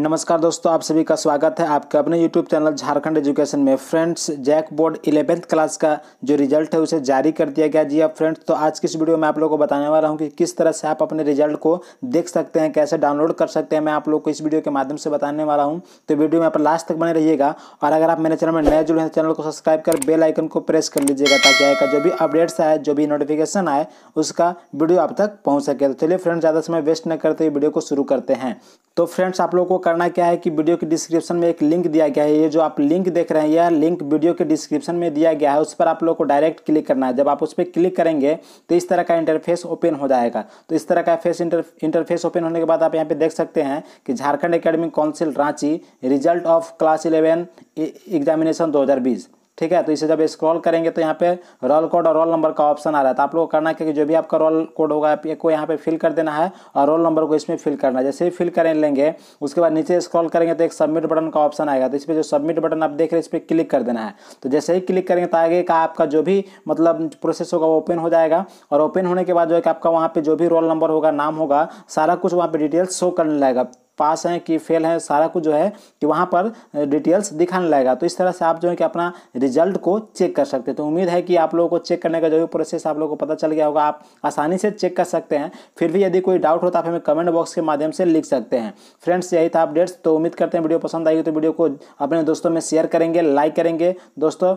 नमस्कार दोस्तों आप सभी का स्वागत है आपके अपने यूट्यूब चैनल झारखंड एजुकेशन में friends JAC board eleventh class का जो रिजल्ट है उसे जारी कर दिया गया जी अब हाँ, फ्रेंड्स तो आज की इस वीडियो में आप लोगों को बताने वाला हूं कि किस तरह से आप अपने रिजल्ट को देख सकते हैं कैसे डाउनलोड कर सकते हैं मैं आप लोग को इस वीडियो के माध्यम से बताने वाला हूँ तो वीडियो में आप लास्ट तक बने रहिएगा और अगर आप मेरे चैनल में नए जुड़े हैं तो चैनल को सब्सक्राइब कर बेल आइकन को प्रेस कर लीजिएगा ताकि आए का जो भी अपडेट्स आए जो भी नोटिफिकेशन आए उसका वीडियो आप तक पहुँच सके तो चलिए फ्रेंड्स ज़्यादा समय वेस्ट न करते वीडियो को शुरू करते हैं तो फ्रेंड्स आप लोगों को करना क्या है कि वीडियो के डिस्क्रिप्शन में एक लिंक दिया गया है ये जो आप लिंक देख रहे हैं यह लिंक वीडियो के डिस्क्रिप्शन में दिया गया है उस पर आप लोगों को डायरेक्ट क्लिक करना है जब आप उस पर क्लिक करेंगे तो इस तरह का इंटरफेस ओपन हो जाएगा तो इस तरह का फेस इंटरफेस ओपन होने के बाद आप यहाँ पे देख सकते हैं कि Jharkhand academic council Ranchi result of class eleven examination दो ठीक है तो इसे जब स्क्रॉल करेंगे तो यहाँ पे रोल कोड और रोल नंबर का ऑप्शन आ रहा है तो आप लोग को करना है कि जो भी आपका रोल कोड होगा को यहाँ पे फिल कर देना है और रोल नंबर को इसमें फिल करना है जैसे ही फिल कर लेंगे उसके बाद नीचे स्क्रॉल करेंगे तो एक सबमिट बटन का ऑप्शन आएगा तो इस पर जो सबमिट बटन आप देख रहे हैं इस पर क्लिक कर देना है तो जैसे ही क्लिक करेंगे तो आगे का आपका जो भी मतलब प्रोसेस होगा वो ओपन हो जाएगा और ओपन होने के बाद जो है आपका वहाँ पर जो भी रोल नंबर होगा नाम होगा सारा कुछ वहाँ पर डिटेल्स शो करने लगेगा पास हैं कि फेल हैं सारा कुछ जो है कि वहाँ पर डिटेल्स दिखाने लगेगा तो इस तरह से आप जो है कि अपना रिजल्ट को चेक कर सकते हैं तो उम्मीद है कि आप लोगों को चेक करने का जो भी प्रोसेस आप लोगों को पता चल गया होगा आप आसानी से चेक कर सकते हैं फिर भी यदि कोई डाउट हो तो आप हमें कमेंट बॉक्स के माध्यम से लिख सकते हैं फ्रेंड्स यही था अपडेट्स तो उम्मीद करते हैं वीडियो पसंद आएगी तो वीडियो को अपने दोस्तों में शेयर करेंगे लाइक करेंगे दोस्तों